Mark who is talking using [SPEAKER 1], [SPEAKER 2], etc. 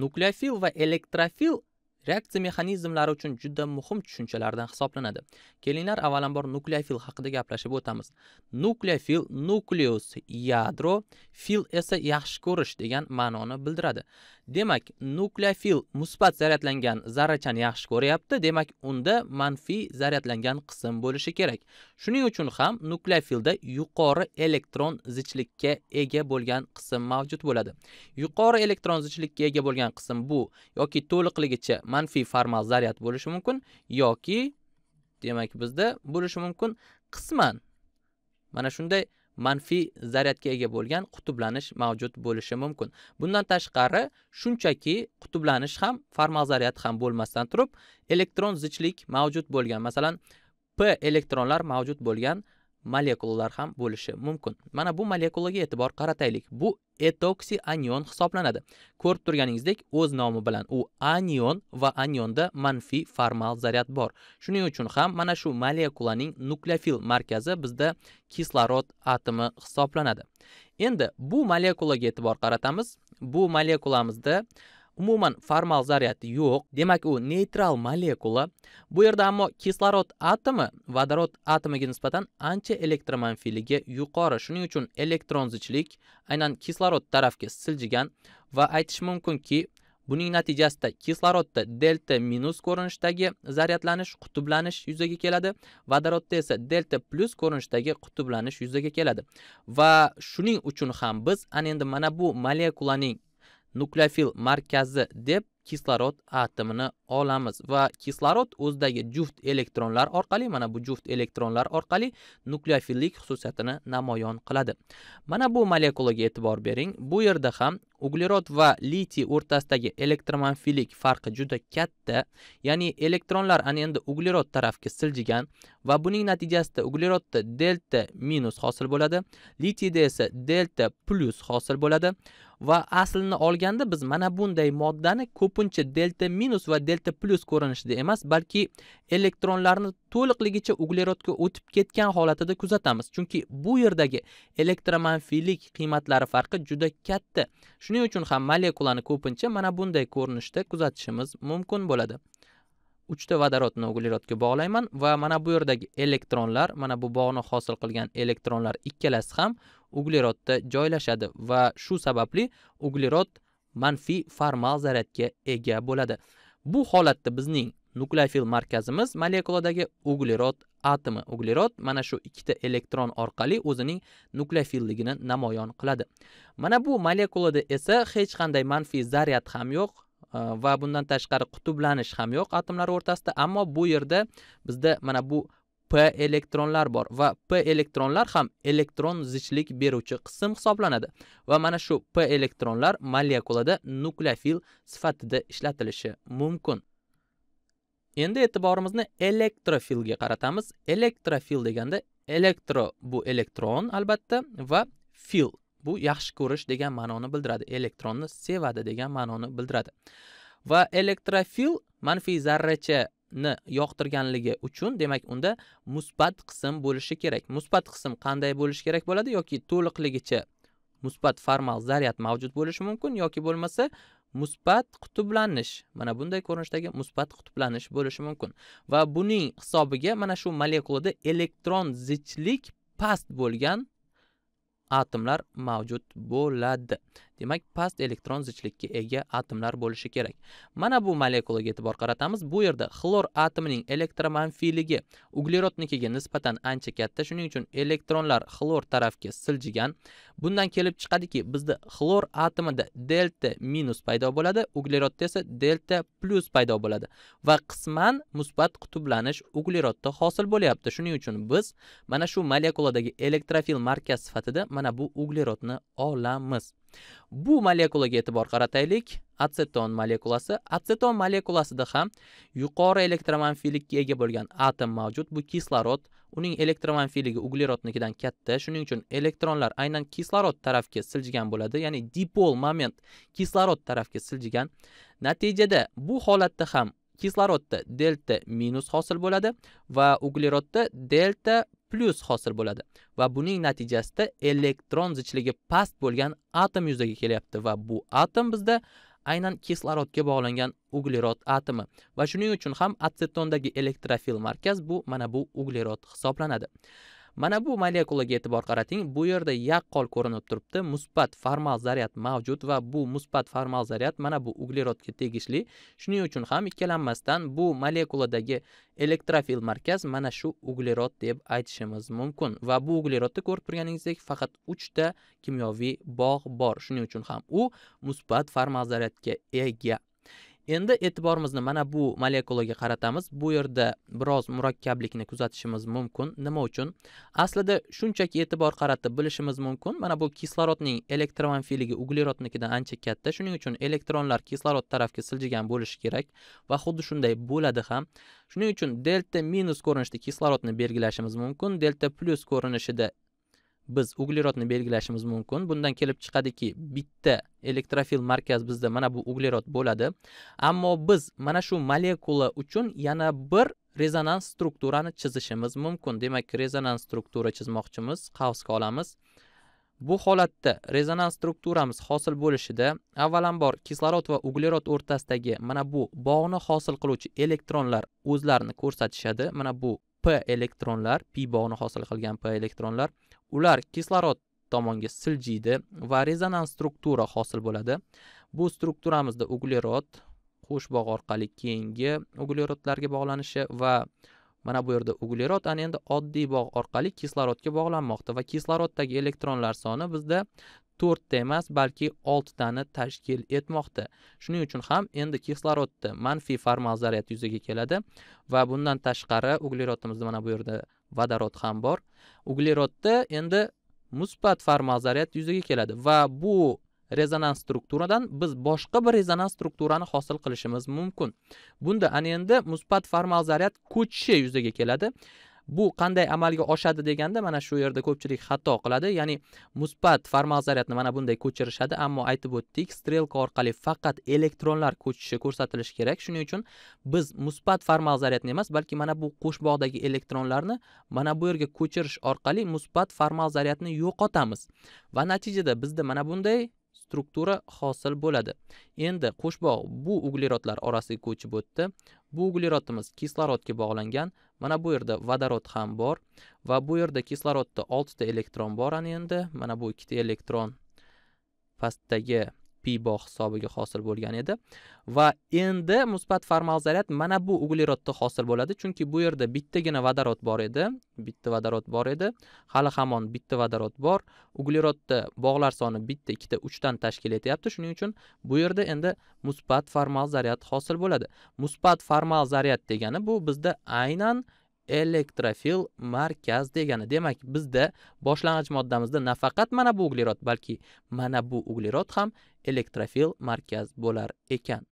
[SPEAKER 1] nukleofil va elektrofil reaksiya mexanizmlari uchun juda muhim tushunchalardan hisoblanadi kelinglar avvalambor nukleofil haqida gaplashib o'tamiz nukleofil nukleus yadro fil esa yaxshi ko'rish degan ma'noni bildiradi demak nukleofil musbat zaryadlangan zarrachani yaxshi ko'ryapti demak unda manfiy zaryadlangan qism bo'lishi kerak shuning uchun ham nukleofilda yuqori elektron zichlikka ega bo'lgan qism mavjud bo'ladi yuqori elektron zichlikka ega bo'lgan qism bu yoki to'liqligicha manfiy formal zaryad bo'lishi mumkin yoki demak bizda bo'lishi mumkin qisman mana shunday manfiy zaryadga ega bo'lgan qutublanish mavjud bo'lishi mumkin bundan tashqari shunchaki qutublanish ham formal zaryad ham bo'lmasdan turib elektron zichlik mavjud bo'lgan masalan p elektronlar mavjud bo'lgan molekulalar ham bo'lishi mumkin mana bu molekulaga e'tibor qarataylik bu etoksi anion hisoblanadi ko'rib turganingizdek o'z nomi bilan u anion va anionda manfiy formal zaryad bor shuning uchun ham mana shu molekulaning nukleofil markazi bizda kislorod atomi hisoblanadi endi bu molekulaga e'tibor qaratamiz bu molekulamizda umuman formal zaryadi yo'q demak u neytral molekula bu yerda ammo kislorod atomi vodorod atomiga nisbatan ancha elektromanfiyligi yuqori shuning uchun elektron zichlik aynan kislorod tarafga siljigan va aytish mumkinki buning natijasida kislorodda delta minus ko'rinishdagi zaryadlanish qutublanish yuzaga keladi vodorodda esa delta plyus ko'rinishdagi qutublanish yuzaga keladi va shuning uchun ham biz ana endi mana bu molekulaning nukleofil markazi deb kislorod atomini olamiz va kislorod o'zidagi juft elektronlar orqali mana bu juft elektronlar orqali nukleofillik xususiyatini namoyon qiladi mana bu molekulaga e'tibor bering bu yerda ham uglerod va litiy o'rtasidagi elektromanfilik farqi juda katta ya'ni elektronlar ana endi uglerod tarafga siljigan va buning natijasida uglerodda delta minus hosil bo'ladi litiyda esa delta plyus hosil bo'ladi va aslini olganda biz mana bunday moddani ko'p ko'pincha delta minus va delta plus ko'rinishida emas balki elektronlarni to'liqligicha uglerodga o'tib ketgan holatida kuzatamiz chunki bu yerdagi elektromanfiylik qiymatlari farqi juda katta shuning uchun ham molekulani ko'pincha mana bunday ko'rinishda kuzatishimiz mumkin bo'ladi uchta vodorodni uglerodga bog'layman va mana bu yerdagi elektronlar mana bu bog'ni hosil qilgan elektronlar ikkalasi ham uglerodda joylashadi va shu sababli uglerod manfiy formal zaryadga ega bo'ladi bu holatda bizning nukleofil markazimiz molekuladagi uglerod atomi uglerod mana shu ikkita elektron orqali o'zining nukleofilligini namoyon qiladi mana bu molekulada esa hech qanday manfiy zaryad ham yo'q e, va bundan tashqari qutublanish ham yo'q atomlar o'rtasida ammo bu yerda bizda mana bu p elektronlar bor va p elektronlar ham elektron zichlik beruvchi qism hisoblanadi va mana shu p elektronlar molekulada nukleofil sifatida ishlatilishi mumkin endi e'tiborimizni elektrofilga qaratamiz elektrofil deganda elektro bu elektron albatta va fil bu yaxshi ko'rish degan ma'noni bildiradi elektronni sevadi degan ma'noni bildiradi va elektrofil manfiy zarracha ni yoqtirganligi uchun demak unda musbat qism bo'lishi kerak musbat qism qanday bo'lishi kerak bo'ladi yoki to'liqligicha musbat formal zaryad mavjud bo'lishi mumkin yoki bo'lmasa musbat qutublanish mana bunday ko'rinishdagi musbat qutublanish bo'lishi mumkin va buning hisobiga mana shu molekulada elektron zichlik past bo'lgan atomlar mavjud bo'ladi demak past elektron zichlikka ega atomlar bo'lishi kerak mana bu molekulaga e'tibor qaratamiz bu yerda xlor atomining elektromanfiyligi uglerodnikiga nisbatan ancha katta shuning uchun elektronlar xlor tarafga siljigan bundan kelib chiqadiki bizda xlor atomida delta minus paydo bo'ladi uglerodda esa delta plyus paydo bo'ladi va qisman musbat qutublanish uglerodda hosil bo'lyapti shuning uchun biz mana shu molekuladagi elektrofil markaz sifatida mana bu uglerodni olamiz bu molekulaga e'tibor qarataylik atseton molekulasi atseton molekulasida ham yuqori elektromanfiylikka ega bo'lgan atom mavjud bu kislorod uning elektromanfiyligi uglerodnikidan katta shuning uchun elektronlar aynan kislorod tarafga siljigan bo'ladi ya'ni dipol moment kislorod tarafga siljigan natijada bu holatda ham kislorodda delta minus hosil bo'ladi va uglerodda delta plus hosil bo'ladi va buning natijasida elektron zichligi past bo'lgan atom yuzaga kelyapti va bu atom bizda aynan kislorodga bog'langan uglerod atomi va shuning uchun ham atsetondagi elektrofil markaz bu mana bu uglerod hisoblanadi mana bu molekulaga e'tibor qarating bu yerda yaqqol ko'rinib turibdi musbat formal zaryad mavjud va bu musbat formal zaryad mana bu uglerodga tegishli shuning uchun ham ikkalanmasdan bu molekuladagi elektrofil markaz mana shu uglerod deb aytishimiz mumkin va bu uglerodda ko'rib turganingizdek faqat uchta kimyoviy bog' bor shuning uchun ham u musbat formal zaryadga ega endi e'tiborimizni mana bu molekulaga qaratamiz bu yerda biroz murakkablikni kuzatishimiz mumkin nima uchun aslida shunchaki e'tibor qaratib bilishimiz mumkin mana bu kislorodning elektronfilligi uglerodnikidan ancha katta shuning uchun elektronlar kislorod tarafga siljigan bo'lishi kerak va xuddi shunday bo'ladi ham shuning uchun delta minus ko'rinishda kislorodni belgilashimiz mumkin delta plyus ko'rinishida biz uglerodni belgilashimiz mumkin bundan kelib chiqadiki bitta elektrofil markaz bizda mana bu uglerod bo'ladi ammo biz mana shu molekula uchun yana bir rezonans strukturani chizishimiz mumkin demak rezonans struktura chizmoqchimiz qavsga olamiz bu holatda rezonans strukturamiz hosil bo'lishida avvalambor kislorod va uglerod o'rtasidagi mana bu bog'ni hosil qiluvchi elektronlar o'zlarini ko'rsatishadi mana bu p elektronlar pi bog'ni hosil qilgan p elektronlar ular kislorod tomonga siljiydi va rezonans struktura hosil bo'ladi bu strukturamizda uglerod qo'shbog' orqali keyingi uglerodlarga bog'lanishi va mana bu yerda uglerod ana endi oddiy bog' orqali kislorodga bog'lanmoqda va kisloroddagi elektronlar soni bizda to'rtta emas balki oltitani tashkil etmoqda shuning uchun ham endi kislorodda manfiy formal zaryad yuzaga keladi va bundan tashqari uglerodimizni mana bu yerda vodorod ham bor uglerodda endi musbat zaryad yuzaga keladi va bu rezonans strukturadan biz boshqa bir rezonans strukturani hosil qilishimiz mumkin bunda ana endi musbat formal zaryad ko'chishi yuzaga keladi bu qanday amalga oshadi deganda mana shu yerda ko'pchilik xato qiladi ya'ni musbat formal zaryadni mana bunday ko'chirishadi ammo aytib o'tdik strelka orqali faqat elektronlar ko'chishi ko'rsatilishi kerak shuning uchun biz musbat formal zaryadni emas balki mana bu qo'shbog'dagi elektronlarni mana bu yerga ko'chirish orqali musbat formal zaryadni yo'qotamiz va natijada bizda mana bunday struktura hosil bo'ladi endi qo'shbog' bu uglerodlar orasiga ko'chib o'tdi bu uglerodimiz kislorodga bog'langan mana bu yerda vodorod ham bor va bu yerda kislorodda oltita elektron bor ana endi mana bu ikkita elektron pastdagi p bo hisobiga hosil bo'lgan edi va endi musbat formal zaryad mana bu uglerodda hosil bo'ladi chunki bu yerda bittagina vodorod bor edi bitta vodorod bor edi hali hamon bitta vodorod bor uglerodda bog'lar soni bitta ikkita uchdan tashkil etyapti shuning uchun bu yerda endi musbat formal zaryad hosil bo'ladi musbat formal zaryad degani bu bizda aynan elektrofil markaz degani demak bizda boshlang'ich moddamizda nafaqat mana bu uglerod balki mana bu uglerod ham elektrofil markaz bo'lar ekan